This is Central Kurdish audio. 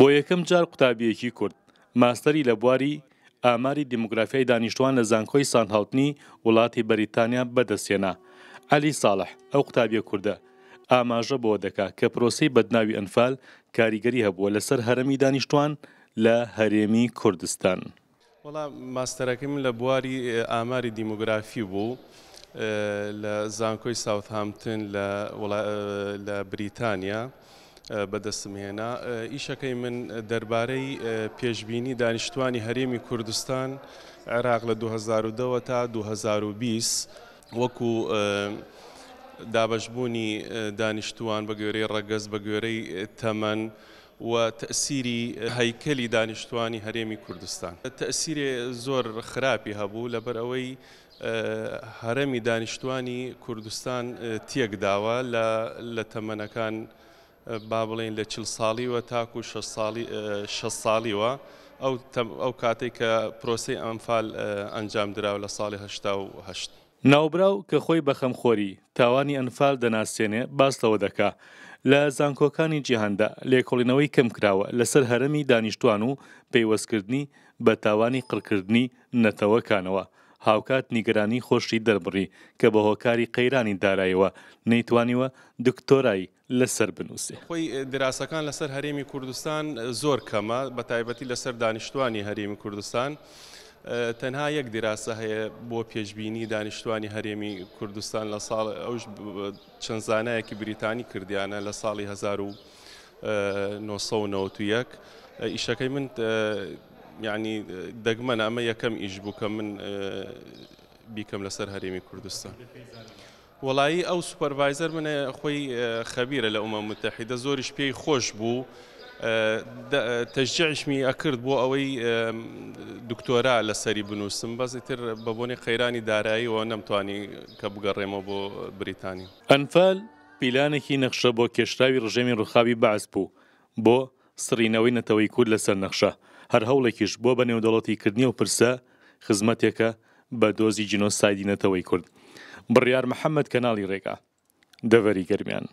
بۆ یەکەم جار قوتابیەکی کورد ماستەری لە بواری ئاماری دیموگرافیای دانیشتوان لە زانکۆی سانهاوتنی وڵاتی بەریتانیا بەدەستێنا علی ساڵح ئەو قوتابیە کووردە ئاماژە بۆ دەکا کە پرۆسی بەدناوی ئەنفال کاریگەری هەبووە لەسەر هەرمی دانیشتوان لە هەرێمی کوردستان. وەڵام ماستەرەکەم لە بواری ئاماری دیموگرافی بوو. لە زانکۆی ساوتهامتن لە بریتانیا بەدەستمهێنا ئیشەکەی من دەربارەی پێشببینی دانیشتوانی هەرێمی کوردستان عێراق لە 2010 تا 2020 وەکو دابەشبوونی دانیشتوان بە گوێرەی ڕەگەز بە گوێرەی تەمەەن و تەسیری هەیکەلی دانیشتوانی هەرێمی کوردستان. تەسیری زۆر خراپی هەبوو لەبەر ئەوەی هەرەمی دانیشتوانی کوردستان تێک داوە لە تەمەنەکان با بڵین لە چل ساڵیوە تاکو ش ساڵیوە ئەو کاتێک کە پرۆسی ئەمفال ئەنجام درراوە لە ساڵی هشتا و هشت. ناوبراو کە خۆی بەخەمخۆری تاوانی ئەنفال دەناسیێنێ باستەوە دەکا لە زانکۆکانی جیهندا لێکۆڵینەوەی کەم کراوە لەسەر هەرمی دانیشتوان و پەیوەستکردنی بە تاوانی قڕکردنی نەتەوەکانەوە هاوکات نیگەرانی خۆشی دەربڕی کە بە هۆکاری قەیرانی دارایەوە نەیتوانیوە دکتۆرایی لەسەر بنووسێ خۆی دراسەکان لەسەر هەرێمی کوردستان زۆر کەمە بە تایبەتی لەسەر دانیشتوانی هەرێمی کوردستان. تەنها یەک دیراسە هەیە بۆ پێشببینی دانیشتوانی هەرێمی کوردستان لە ساڵ ئەوش چەندزانایەکی بریتانی کردیانە لە ساڵی 1991 ئیشەکەی من یعنی دەگمە نامە یەکەم ئیش بووکە من بیکەم لەسەر هەرێمی کوردستان. وڵایی ئەو سوپەرڤایزەر منە خۆی خەبیرە لە ئەومە متتەحیدە زۆریش پێی خۆش بوو تەژجیعشمی ئەکرد بۆ ئەوەی دکتۆرا لەسەری بنووسم بەزیتر بە بۆنی قەیرانی داراییەوە نەمتوانی کە بگەڕێمەوە بۆ بریتانی. ئەنفال پیلانێکی نەخشە بۆ کێشراوی ڕژێمی ڕوخاوی بەعز بوو بۆ سرینەوەی نەتەوەی کورد لەسەر نەخشە هەر هەوڵێکیش بۆ بە نێودەڵەتیکردنی و پرسە خزمەتێکە بە دۆزی جینۆسایدی نەتەوەی کورد. بڕیار محەممەد کەناڵی ڕێگا دەڤەری گەرمیان.